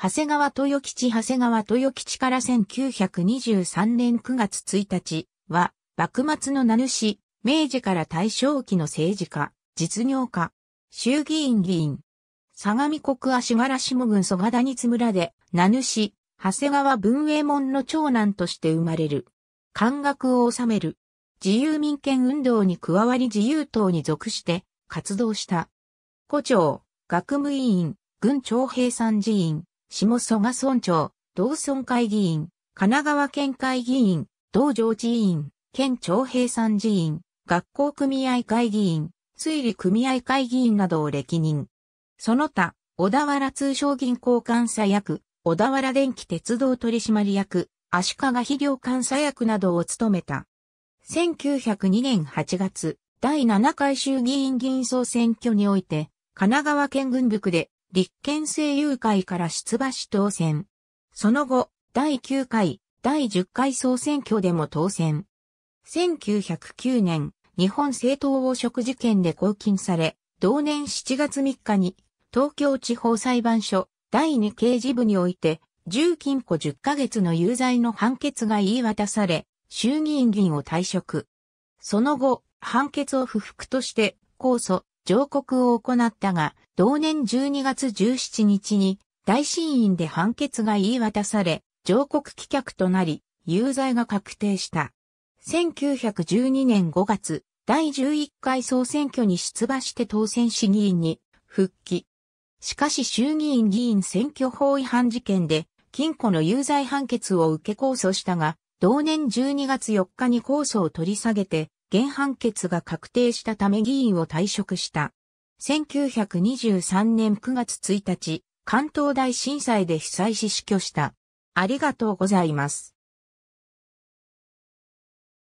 長谷川豊吉長谷川豊吉から1923年9月1日は、幕末の名主、明治から大正期の政治家、実業家、衆議院議員、相模国足柄下郡蘇我谷津村で、名主、長谷川文衛門の長男として生まれる。漢学を治める。自由民権運動に加わり自由党に属して活動した。古町、学務委員、軍徴兵参事院。下蘇我村長、同村会議員、神奈川県会議員、道上寺院、県長平山寺院、学校組合会議員、推理組合会議員などを歴任。その他、小田原通商銀行監査役、小田原電気鉄道取締役、足利肥料監査役などを務めた。1902年8月、第7回衆議院議員総選挙において、神奈川県軍部区で立憲政友会から出馬し当選。その後、第9回、第10回総選挙でも当選。1909年、日本政党汚職事件で拘禁され、同年7月3日に、東京地方裁判所第2刑事部において、重禁錮10ヶ月の有罪の判決が言い渡され、衆議院議員を退職。その後、判決を不服として、控訴、上告を行ったが、同年12月17日に大審院で判決が言い渡され、上告棄却となり、有罪が確定した。1912年5月、第11回総選挙に出馬して当選市議員に復帰。しかし衆議院議員選挙法違反事件で、禁錮の有罪判決を受け控訴したが、同年12月4日に控訴を取り下げて、原判決が確定したため議員を退職した。1923年9月1日、関東大震災で被災し死去した。ありがとうございます。